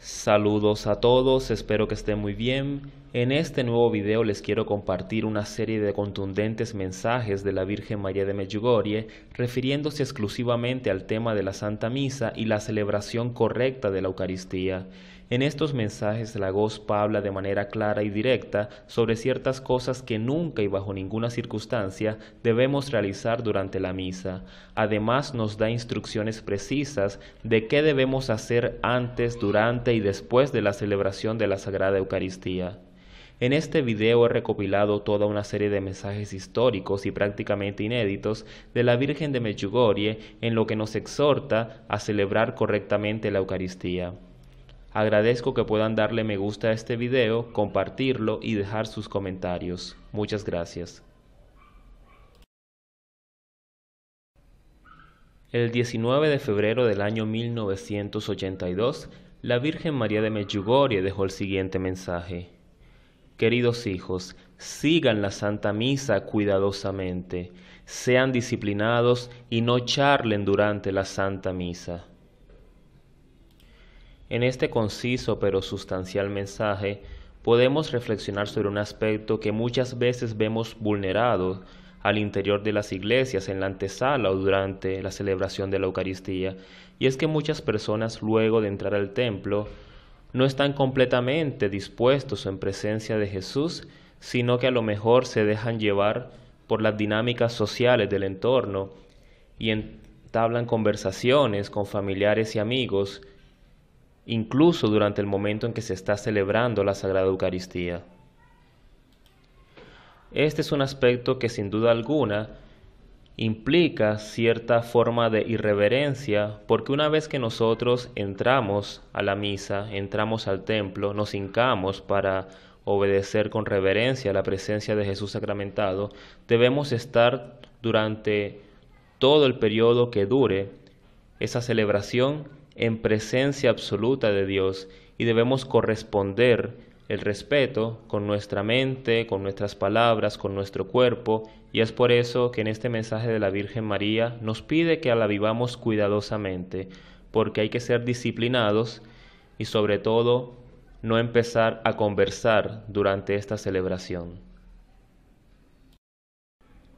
Saludos a todos, espero que estén muy bien. En este nuevo video les quiero compartir una serie de contundentes mensajes de la Virgen María de Medjugorje refiriéndose exclusivamente al tema de la Santa Misa y la celebración correcta de la Eucaristía. En estos mensajes la Gospa habla de manera clara y directa sobre ciertas cosas que nunca y bajo ninguna circunstancia debemos realizar durante la misa. Además nos da instrucciones precisas de qué debemos hacer antes, durante y después de la celebración de la Sagrada Eucaristía. En este video he recopilado toda una serie de mensajes históricos y prácticamente inéditos de la Virgen de Medjugorje en lo que nos exhorta a celebrar correctamente la Eucaristía. Agradezco que puedan darle me gusta a este video, compartirlo y dejar sus comentarios. Muchas gracias. El 19 de febrero del año 1982, la Virgen María de Medjugorje dejó el siguiente mensaje. Queridos hijos, sigan la Santa Misa cuidadosamente, sean disciplinados y no charlen durante la Santa Misa. En este conciso pero sustancial mensaje podemos reflexionar sobre un aspecto que muchas veces vemos vulnerado al interior de las iglesias, en la antesala o durante la celebración de la Eucaristía, y es que muchas personas luego de entrar al templo no están completamente dispuestos en presencia de Jesús, sino que a lo mejor se dejan llevar por las dinámicas sociales del entorno y entablan conversaciones con familiares y amigos incluso durante el momento en que se está celebrando la Sagrada Eucaristía. Este es un aspecto que sin duda alguna implica cierta forma de irreverencia porque una vez que nosotros entramos a la misa, entramos al templo, nos hincamos para obedecer con reverencia la presencia de Jesús sacramentado, debemos estar durante todo el periodo que dure esa celebración en presencia absoluta de Dios y debemos corresponder el respeto con nuestra mente, con nuestras palabras, con nuestro cuerpo, y es por eso que en este mensaje de la Virgen María nos pide que la vivamos cuidadosamente, porque hay que ser disciplinados y sobre todo no empezar a conversar durante esta celebración.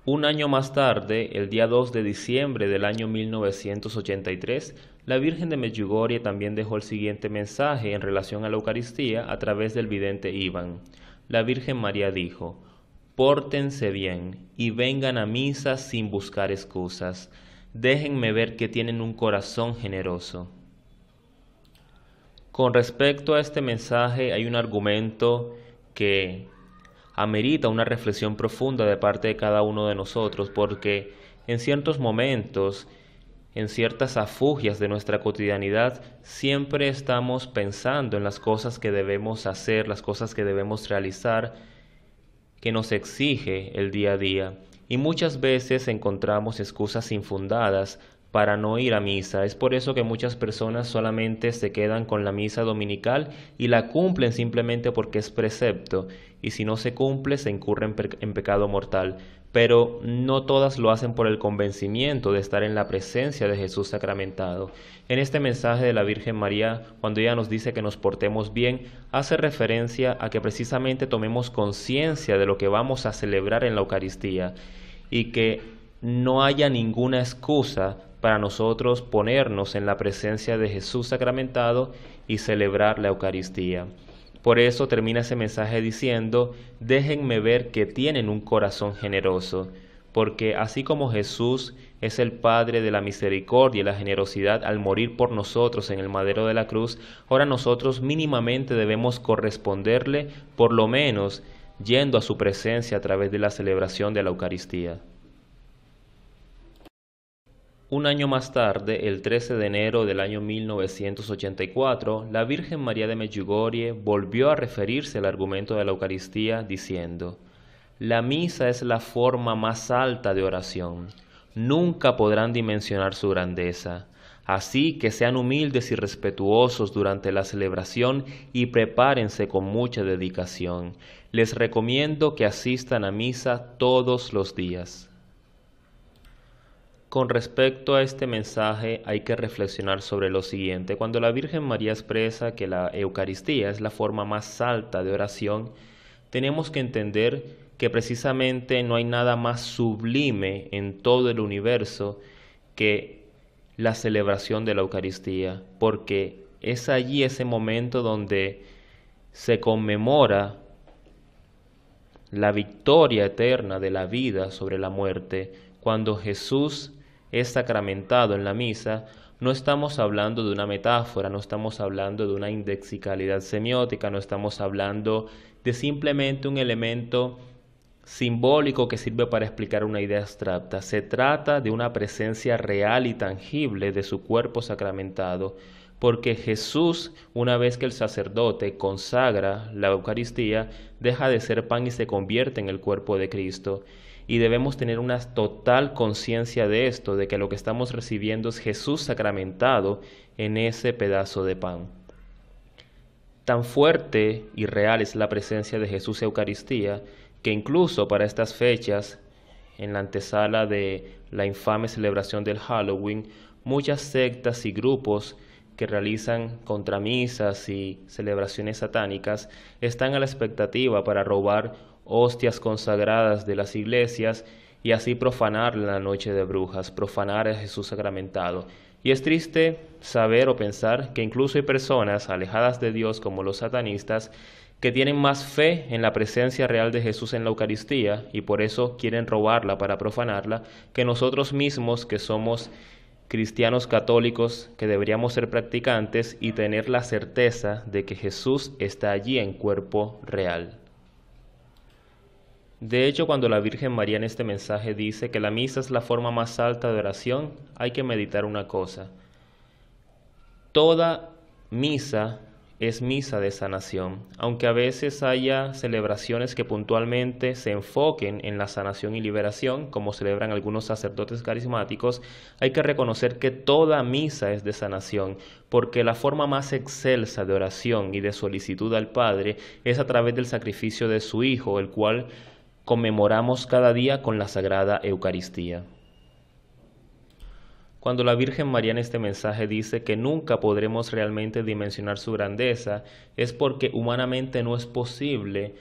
Un año más tarde, el día 2 de diciembre del año 1983, la Virgen de Medjugorje también dejó el siguiente mensaje en relación a la Eucaristía a través del vidente Iván. La Virgen María dijo, Pórtense bien y vengan a misa sin buscar excusas. Déjenme ver que tienen un corazón generoso. Con respecto a este mensaje hay un argumento que amerita una reflexión profunda de parte de cada uno de nosotros porque en ciertos momentos en ciertas afugias de nuestra cotidianidad siempre estamos pensando en las cosas que debemos hacer, las cosas que debemos realizar, que nos exige el día a día. Y muchas veces encontramos excusas infundadas para no ir a misa. Es por eso que muchas personas solamente se quedan con la misa dominical y la cumplen simplemente porque es precepto, y si no se cumple se incurre en, en pecado mortal pero no todas lo hacen por el convencimiento de estar en la presencia de Jesús sacramentado. En este mensaje de la Virgen María, cuando ella nos dice que nos portemos bien, hace referencia a que precisamente tomemos conciencia de lo que vamos a celebrar en la Eucaristía y que no haya ninguna excusa para nosotros ponernos en la presencia de Jesús sacramentado y celebrar la Eucaristía. Por eso termina ese mensaje diciendo, déjenme ver que tienen un corazón generoso, porque así como Jesús es el Padre de la misericordia y la generosidad al morir por nosotros en el madero de la cruz, ahora nosotros mínimamente debemos corresponderle, por lo menos yendo a su presencia a través de la celebración de la Eucaristía. Un año más tarde, el 13 de enero del año 1984, la Virgen María de Medjugorje volvió a referirse al argumento de la Eucaristía diciendo, La misa es la forma más alta de oración. Nunca podrán dimensionar su grandeza. Así que sean humildes y respetuosos durante la celebración y prepárense con mucha dedicación. Les recomiendo que asistan a misa todos los días. Con respecto a este mensaje hay que reflexionar sobre lo siguiente. Cuando la Virgen María expresa que la Eucaristía es la forma más alta de oración, tenemos que entender que precisamente no hay nada más sublime en todo el universo que la celebración de la Eucaristía, porque es allí ese momento donde se conmemora la victoria eterna de la vida sobre la muerte, cuando Jesús es sacramentado en la misa, no estamos hablando de una metáfora, no estamos hablando de una indexicalidad semiótica, no estamos hablando de simplemente un elemento simbólico que sirve para explicar una idea abstracta. Se trata de una presencia real y tangible de su cuerpo sacramentado, porque Jesús, una vez que el sacerdote consagra la Eucaristía, deja de ser pan y se convierte en el cuerpo de Cristo y debemos tener una total conciencia de esto, de que lo que estamos recibiendo es Jesús sacramentado en ese pedazo de pan. Tan fuerte y real es la presencia de Jesús Eucaristía que incluso para estas fechas, en la antesala de la infame celebración del Halloween, muchas sectas y grupos que realizan contramisas y celebraciones satánicas están a la expectativa para robar hostias consagradas de las iglesias y así profanar la noche de brujas, profanar a Jesús sacramentado. Y es triste saber o pensar que incluso hay personas alejadas de Dios como los satanistas que tienen más fe en la presencia real de Jesús en la Eucaristía y por eso quieren robarla para profanarla que nosotros mismos que somos cristianos católicos que deberíamos ser practicantes y tener la certeza de que Jesús está allí en cuerpo real. De hecho, cuando la Virgen María en este mensaje dice que la misa es la forma más alta de oración, hay que meditar una cosa. Toda misa es misa de sanación, aunque a veces haya celebraciones que puntualmente se enfoquen en la sanación y liberación, como celebran algunos sacerdotes carismáticos, hay que reconocer que toda misa es de sanación, porque la forma más excelsa de oración y de solicitud al Padre es a través del sacrificio de su Hijo, el cual conmemoramos cada día con la Sagrada Eucaristía. Cuando la Virgen María en este mensaje dice que nunca podremos realmente dimensionar su grandeza, es porque humanamente no es posible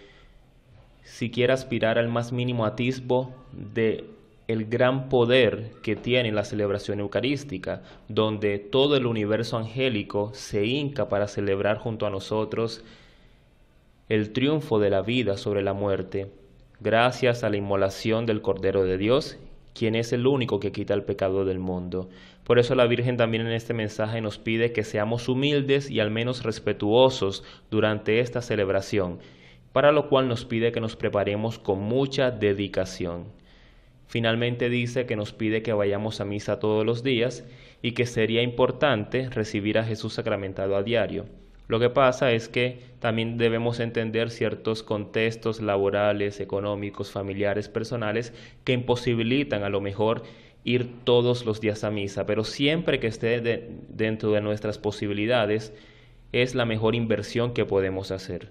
siquiera aspirar al más mínimo atisbo de el gran poder que tiene la celebración eucarística, donde todo el universo angélico se hinca para celebrar junto a nosotros el triunfo de la vida sobre la muerte gracias a la inmolación del Cordero de Dios, quien es el único que quita el pecado del mundo. Por eso la Virgen también en este mensaje nos pide que seamos humildes y al menos respetuosos durante esta celebración, para lo cual nos pide que nos preparemos con mucha dedicación. Finalmente dice que nos pide que vayamos a misa todos los días y que sería importante recibir a Jesús sacramentado a diario. Lo que pasa es que también debemos entender ciertos contextos laborales, económicos, familiares, personales que imposibilitan a lo mejor ir todos los días a misa, pero siempre que esté dentro de nuestras posibilidades es la mejor inversión que podemos hacer.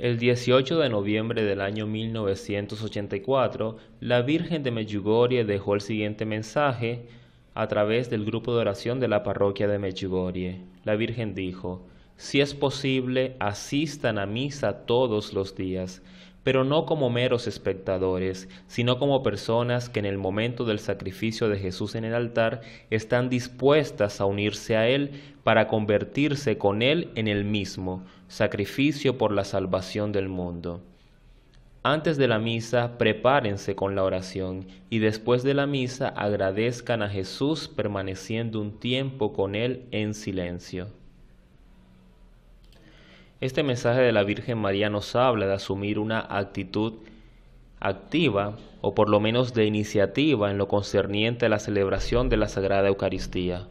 El 18 de noviembre del año 1984, la Virgen de Medjugorje dejó el siguiente mensaje a través del grupo de oración de la parroquia de Mechigorie. La Virgen dijo, si es posible, asistan a misa todos los días, pero no como meros espectadores, sino como personas que en el momento del sacrificio de Jesús en el altar están dispuestas a unirse a Él para convertirse con Él en el mismo, sacrificio por la salvación del mundo. Antes de la misa, prepárense con la oración y después de la misa agradezcan a Jesús permaneciendo un tiempo con Él en silencio. Este mensaje de la Virgen María nos habla de asumir una actitud activa o por lo menos de iniciativa en lo concerniente a la celebración de la Sagrada Eucaristía.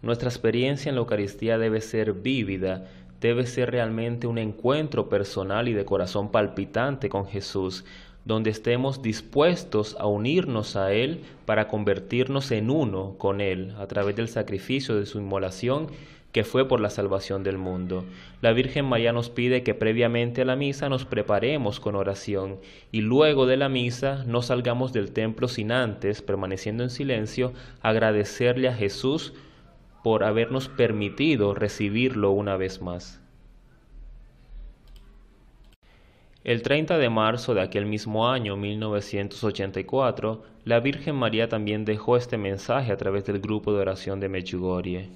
Nuestra experiencia en la Eucaristía debe ser vívida debe ser realmente un encuentro personal y de corazón palpitante con Jesús, donde estemos dispuestos a unirnos a Él para convertirnos en uno con Él a través del sacrificio de su inmolación que fue por la salvación del mundo. La Virgen María nos pide que previamente a la misa nos preparemos con oración y luego de la misa no salgamos del templo sin antes, permaneciendo en silencio, agradecerle a Jesús por habernos permitido recibirlo una vez más. El 30 de marzo de aquel mismo año 1984, la Virgen María también dejó este mensaje a través del grupo de oración de Mechugorie.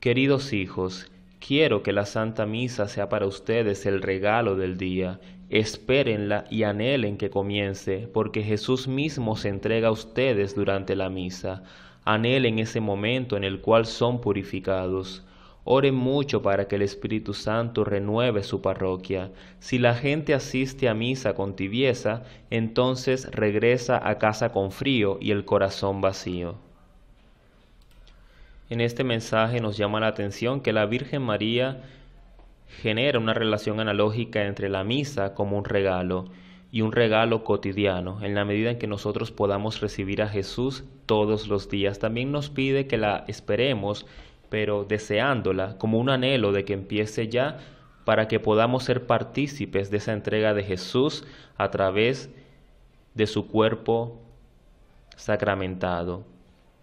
Queridos hijos, quiero que la Santa Misa sea para ustedes el regalo del día. Espérenla y anhelen que comience, porque Jesús mismo se entrega a ustedes durante la misa en ese momento en el cual son purificados. Oren mucho para que el Espíritu Santo renueve su parroquia. Si la gente asiste a misa con tibieza, entonces regresa a casa con frío y el corazón vacío. En este mensaje nos llama la atención que la Virgen María genera una relación analógica entre la misa como un regalo y un regalo cotidiano en la medida en que nosotros podamos recibir a Jesús todos los días. También nos pide que la esperemos, pero deseándola, como un anhelo de que empiece ya para que podamos ser partícipes de esa entrega de Jesús a través de su cuerpo sacramentado.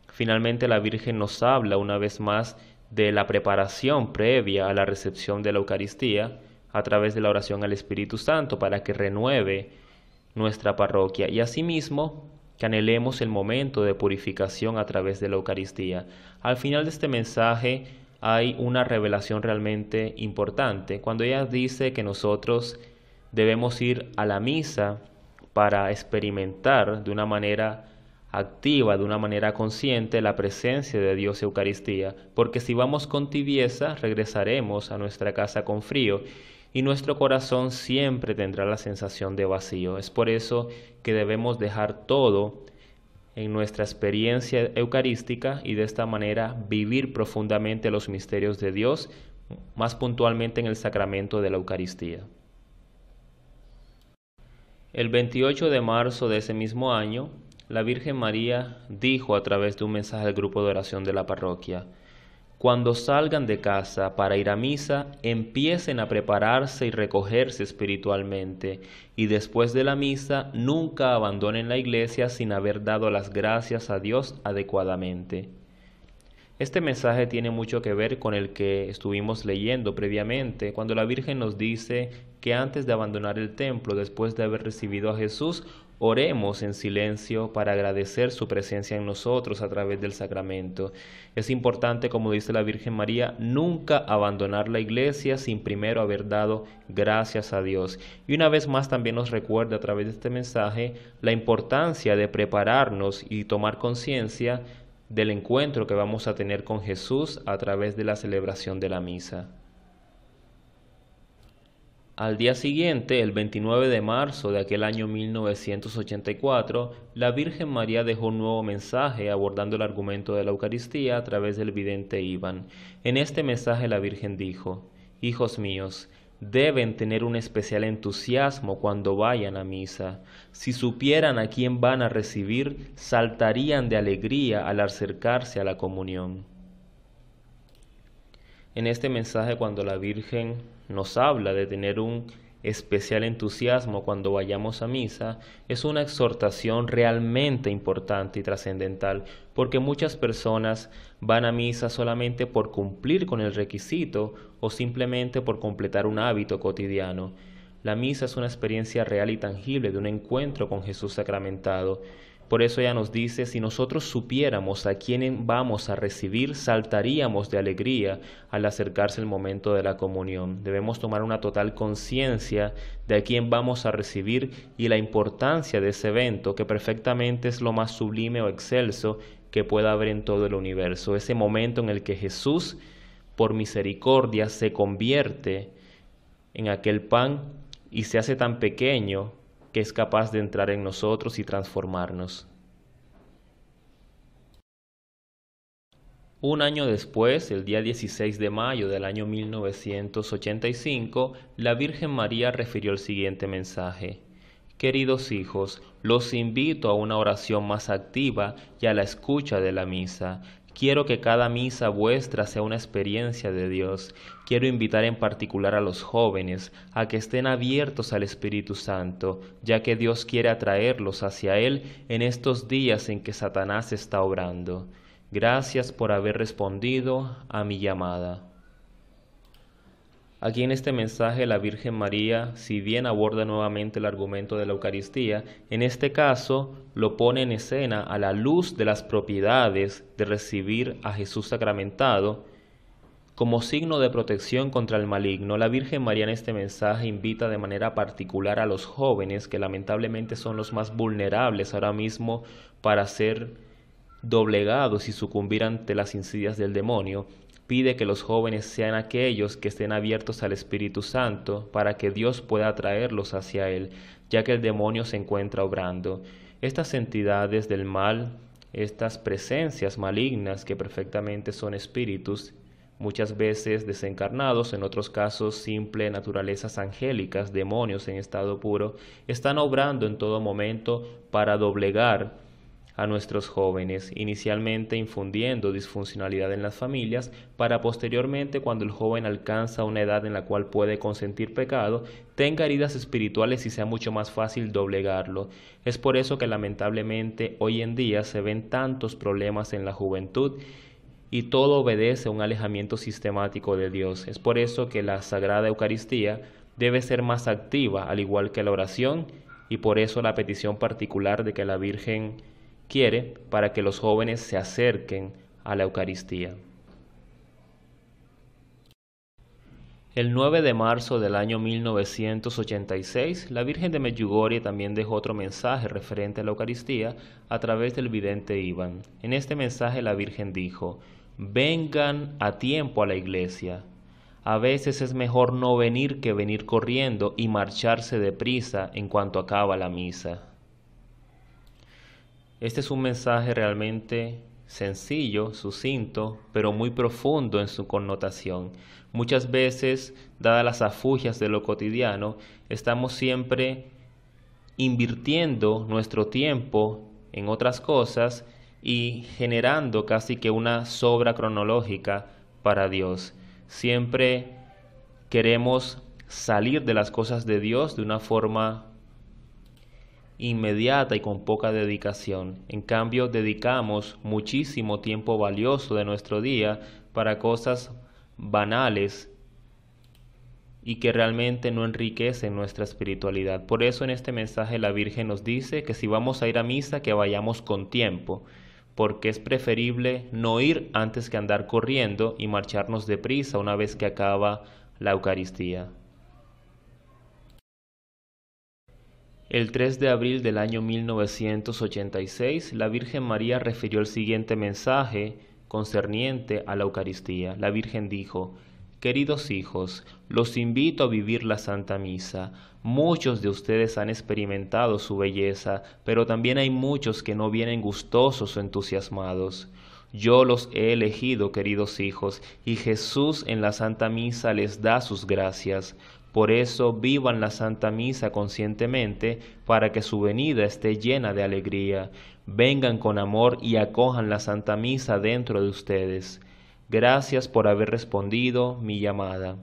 Finalmente la Virgen nos habla una vez más de la preparación previa a la recepción de la Eucaristía, a través de la oración al Espíritu Santo para que renueve nuestra parroquia y asimismo que anhelemos el momento de purificación a través de la Eucaristía. Al final de este mensaje hay una revelación realmente importante cuando ella dice que nosotros debemos ir a la misa para experimentar de una manera activa, de una manera consciente, la presencia de Dios Eucaristía, porque si vamos con tibieza, regresaremos a nuestra casa con frío y nuestro corazón siempre tendrá la sensación de vacío. Es por eso que debemos dejar todo en nuestra experiencia eucarística y de esta manera vivir profundamente los misterios de Dios, más puntualmente en el sacramento de la Eucaristía. El 28 de marzo de ese mismo año, la Virgen María dijo a través de un mensaje al grupo de oración de la parroquia, cuando salgan de casa para ir a misa, empiecen a prepararse y recogerse espiritualmente, y después de la misa nunca abandonen la iglesia sin haber dado las gracias a Dios adecuadamente. Este mensaje tiene mucho que ver con el que estuvimos leyendo previamente, cuando la Virgen nos dice que antes de abandonar el templo, después de haber recibido a Jesús, Oremos en silencio para agradecer su presencia en nosotros a través del sacramento. Es importante, como dice la Virgen María, nunca abandonar la iglesia sin primero haber dado gracias a Dios. Y una vez más también nos recuerda a través de este mensaje la importancia de prepararnos y tomar conciencia del encuentro que vamos a tener con Jesús a través de la celebración de la misa. Al día siguiente, el 29 de marzo de aquel año 1984, la Virgen María dejó un nuevo mensaje abordando el argumento de la Eucaristía a través del vidente Iván. En este mensaje la Virgen dijo, Hijos míos, deben tener un especial entusiasmo cuando vayan a misa. Si supieran a quién van a recibir, saltarían de alegría al acercarse a la comunión en este mensaje cuando la Virgen nos habla de tener un especial entusiasmo cuando vayamos a misa es una exhortación realmente importante y trascendental, porque muchas personas van a misa solamente por cumplir con el requisito o simplemente por completar un hábito cotidiano. La misa es una experiencia real y tangible de un encuentro con Jesús sacramentado por eso ella nos dice, si nosotros supiéramos a quién vamos a recibir, saltaríamos de alegría al acercarse el momento de la comunión. Debemos tomar una total conciencia de a quién vamos a recibir y la importancia de ese evento, que perfectamente es lo más sublime o excelso que pueda haber en todo el universo. Ese momento en el que Jesús, por misericordia, se convierte en aquel pan y se hace tan pequeño que es capaz de entrar en nosotros y transformarnos. Un año después, el día 16 de mayo del año 1985, la Virgen María refirió el siguiente mensaje. Queridos hijos, los invito a una oración más activa y a la escucha de la misa. Quiero que cada misa vuestra sea una experiencia de Dios. Quiero invitar en particular a los jóvenes a que estén abiertos al Espíritu Santo, ya que Dios quiere atraerlos hacia Él en estos días en que Satanás está obrando. Gracias por haber respondido a mi llamada. Aquí en este mensaje la Virgen María, si bien aborda nuevamente el argumento de la Eucaristía, en este caso lo pone en escena a la luz de las propiedades de recibir a Jesús sacramentado. Como signo de protección contra el maligno, la Virgen María en este mensaje invita de manera particular a los jóvenes, que lamentablemente son los más vulnerables ahora mismo para ser doblegados y sucumbir ante las insidias del demonio, pide que los jóvenes sean aquellos que estén abiertos al Espíritu Santo para que Dios pueda atraerlos hacia Él, ya que el demonio se encuentra obrando. Estas entidades del mal, estas presencias malignas que perfectamente son espíritus, muchas veces desencarnados, en otros casos simple naturalezas angélicas, demonios en estado puro, están obrando en todo momento para doblegar a nuestros jóvenes, inicialmente infundiendo disfuncionalidad en las familias, para posteriormente cuando el joven alcanza una edad en la cual puede consentir pecado, tenga heridas espirituales y sea mucho más fácil doblegarlo. Es por eso que lamentablemente hoy en día se ven tantos problemas en la juventud y todo obedece a un alejamiento sistemático de Dios. Es por eso que la Sagrada Eucaristía debe ser más activa, al igual que la oración, y por eso la petición particular de que la Virgen quiere para que los jóvenes se acerquen a la Eucaristía. El 9 de marzo del año 1986, la Virgen de Medjugorje también dejó otro mensaje referente a la Eucaristía a través del vidente Iván. En este mensaje la Virgen dijo, vengan a tiempo a la iglesia. A veces es mejor no venir que venir corriendo y marcharse deprisa en cuanto acaba la misa. Este es un mensaje realmente sencillo, sucinto, pero muy profundo en su connotación. Muchas veces, dadas las afugias de lo cotidiano, estamos siempre invirtiendo nuestro tiempo en otras cosas y generando casi que una sobra cronológica para Dios. Siempre queremos salir de las cosas de Dios de una forma inmediata y con poca dedicación. En cambio, dedicamos muchísimo tiempo valioso de nuestro día para cosas banales y que realmente no enriquecen nuestra espiritualidad. Por eso en este mensaje la Virgen nos dice que si vamos a ir a misa, que vayamos con tiempo, porque es preferible no ir antes que andar corriendo y marcharnos deprisa una vez que acaba la Eucaristía. El 3 de abril del año 1986, la Virgen María refirió el siguiente mensaje concerniente a la Eucaristía. La Virgen dijo, Queridos hijos, los invito a vivir la Santa Misa. Muchos de ustedes han experimentado su belleza, pero también hay muchos que no vienen gustosos o entusiasmados. Yo los he elegido, queridos hijos, y Jesús en la Santa Misa les da sus gracias. Por eso vivan la Santa Misa conscientemente para que su venida esté llena de alegría. Vengan con amor y acojan la Santa Misa dentro de ustedes. Gracias por haber respondido mi llamada.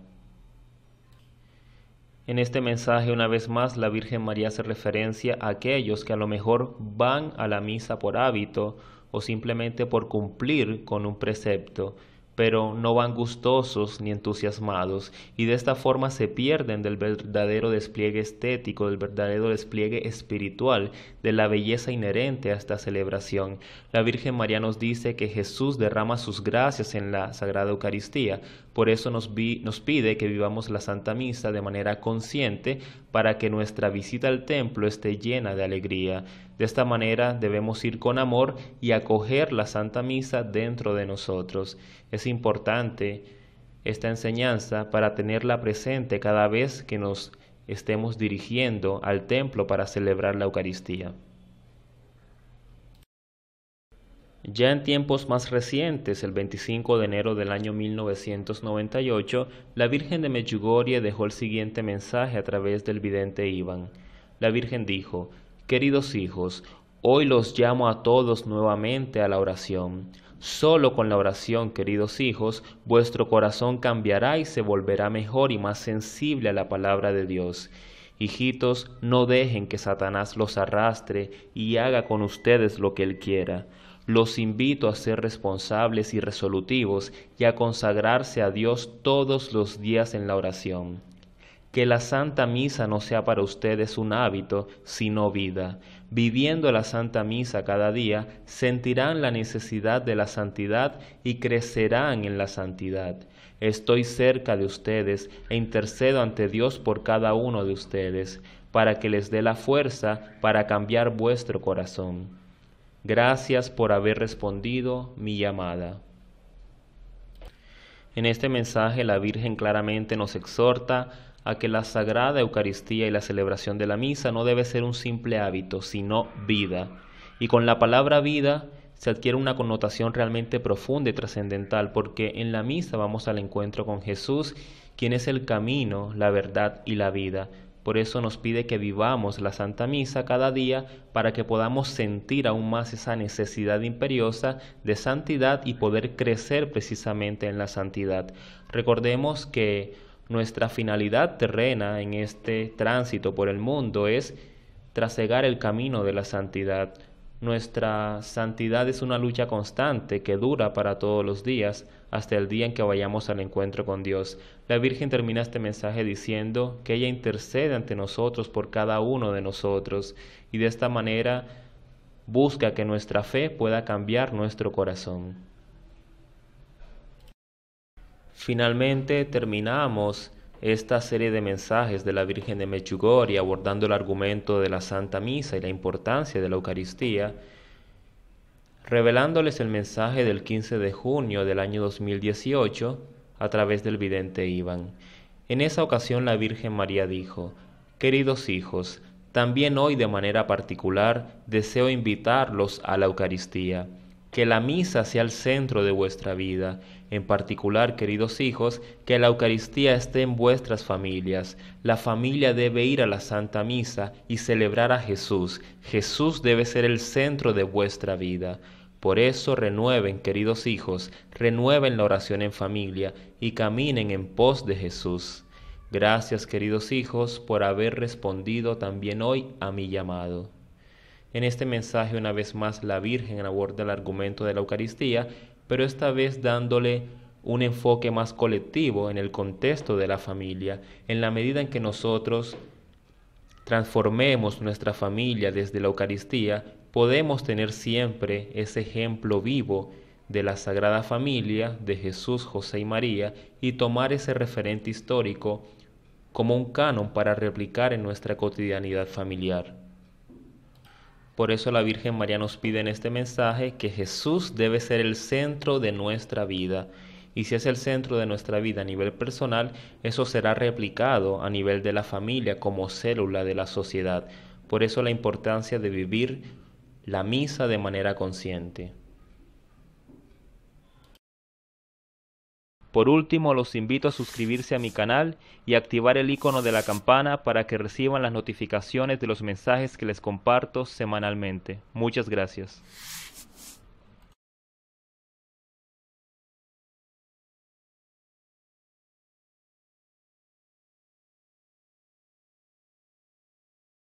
En este mensaje una vez más la Virgen María hace referencia a aquellos que a lo mejor van a la misa por hábito o simplemente por cumplir con un precepto pero no van gustosos ni entusiasmados, y de esta forma se pierden del verdadero despliegue estético, del verdadero despliegue espiritual, de la belleza inherente a esta celebración. La Virgen María nos dice que Jesús derrama sus gracias en la Sagrada Eucaristía, por eso nos, pide que vivamos la Santa Misa de manera consciente para que nuestra visita al templo esté llena de alegría. De esta manera debemos ir con amor y acoger la Santa Misa dentro de nosotros. Es importante esta enseñanza para tenerla presente cada vez que nos estemos dirigiendo al templo para celebrar la Eucaristía. Ya en tiempos más recientes, el 25 de enero del año 1998, la Virgen de Medjugorje dejó el siguiente mensaje a través del vidente Iván. La Virgen dijo, Queridos hijos, hoy los llamo a todos nuevamente a la oración. Solo con la oración, queridos hijos, vuestro corazón cambiará y se volverá mejor y más sensible a la palabra de Dios. Hijitos, no dejen que Satanás los arrastre y haga con ustedes lo que él quiera. Los invito a ser responsables y resolutivos y a consagrarse a Dios todos los días en la oración. Que la Santa Misa no sea para ustedes un hábito, sino vida. Viviendo la Santa Misa cada día, sentirán la necesidad de la santidad y crecerán en la santidad. Estoy cerca de ustedes e intercedo ante Dios por cada uno de ustedes, para que les dé la fuerza para cambiar vuestro corazón Gracias por haber respondido mi llamada. En este mensaje la Virgen claramente nos exhorta a que la Sagrada Eucaristía y la celebración de la misa no debe ser un simple hábito, sino vida. Y con la palabra vida se adquiere una connotación realmente profunda y trascendental, porque en la misa vamos al encuentro con Jesús, quien es el camino, la verdad y la vida. Por eso nos pide que vivamos la Santa Misa cada día para que podamos sentir aún más esa necesidad imperiosa de santidad y poder crecer precisamente en la santidad. Recordemos que nuestra finalidad terrena en este tránsito por el mundo es trasegar el camino de la santidad. Nuestra santidad es una lucha constante que dura para todos los días hasta el día en que vayamos al encuentro con Dios. La Virgen termina este mensaje diciendo que ella intercede ante nosotros por cada uno de nosotros y de esta manera busca que nuestra fe pueda cambiar nuestro corazón. Finalmente terminamos esta serie de mensajes de la Virgen de ...y abordando el argumento de la Santa Misa y la importancia de la Eucaristía revelándoles el mensaje del 15 de junio del año 2018 a través del vidente Iván. En esa ocasión la Virgen María dijo, Queridos hijos, también hoy de manera particular deseo invitarlos a la Eucaristía, que la misa sea el centro de vuestra vida en particular, queridos hijos, que la Eucaristía esté en vuestras familias. La familia debe ir a la Santa Misa y celebrar a Jesús. Jesús debe ser el centro de vuestra vida. Por eso renueven, queridos hijos, renueven la oración en familia y caminen en pos de Jesús. Gracias, queridos hijos, por haber respondido también hoy a mi llamado. En este mensaje, una vez más, la Virgen aborda el argumento de la Eucaristía pero esta vez dándole un enfoque más colectivo en el contexto de la familia, en la medida en que nosotros transformemos nuestra familia desde la Eucaristía, podemos tener siempre ese ejemplo vivo de la Sagrada Familia, de Jesús, José y María, y tomar ese referente histórico como un canon para replicar en nuestra cotidianidad familiar. Por eso la Virgen María nos pide en este mensaje que Jesús debe ser el centro de nuestra vida. Y si es el centro de nuestra vida a nivel personal, eso será replicado a nivel de la familia como célula de la sociedad. Por eso la importancia de vivir la misa de manera consciente. Por último, los invito a suscribirse a mi canal y activar el icono de la campana para que reciban las notificaciones de los mensajes que les comparto semanalmente. Muchas gracias.